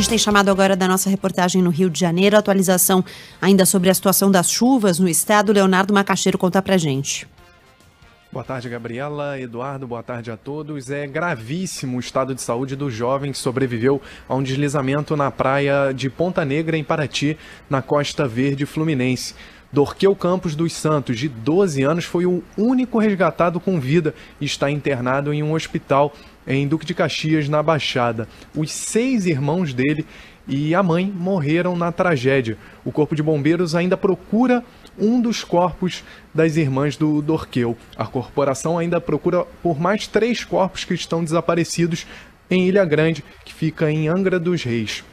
gente tem chamado agora da nossa reportagem no Rio de Janeiro, atualização ainda sobre a situação das chuvas no estado. Leonardo Macaxeiro conta pra gente. Boa tarde, Gabriela. Eduardo, boa tarde a todos. É gravíssimo o estado de saúde do jovem que sobreviveu a um deslizamento na praia de Ponta Negra, em Paraty, na Costa Verde Fluminense. Dorqueu Campos dos Santos, de 12 anos, foi o único resgatado com vida e está internado em um hospital em Duque de Caxias, na Baixada. Os seis irmãos dele e a mãe morreram na tragédia. O Corpo de Bombeiros ainda procura um dos corpos das irmãs do Dorqueu. A corporação ainda procura por mais três corpos que estão desaparecidos em Ilha Grande, que fica em Angra dos Reis.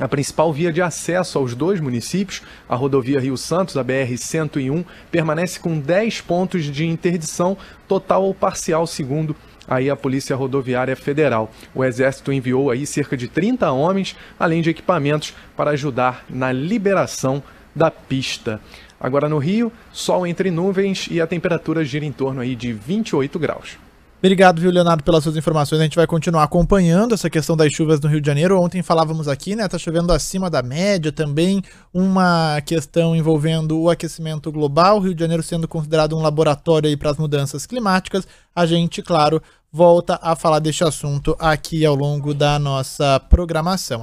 A principal via de acesso aos dois municípios, a rodovia Rio Santos, a BR-101, permanece com 10 pontos de interdição, total ou parcial, segundo aí a Polícia Rodoviária Federal. O Exército enviou aí cerca de 30 homens, além de equipamentos, para ajudar na liberação da pista. Agora no Rio, sol entre nuvens e a temperatura gira em torno aí de 28 graus. Obrigado, viu, Leonardo, pelas suas informações. A gente vai continuar acompanhando essa questão das chuvas no Rio de Janeiro. Ontem falávamos aqui, né? Tá chovendo acima da média também. Uma questão envolvendo o aquecimento global, o Rio de Janeiro sendo considerado um laboratório aí para as mudanças climáticas. A gente, claro, volta a falar deste assunto aqui ao longo da nossa programação.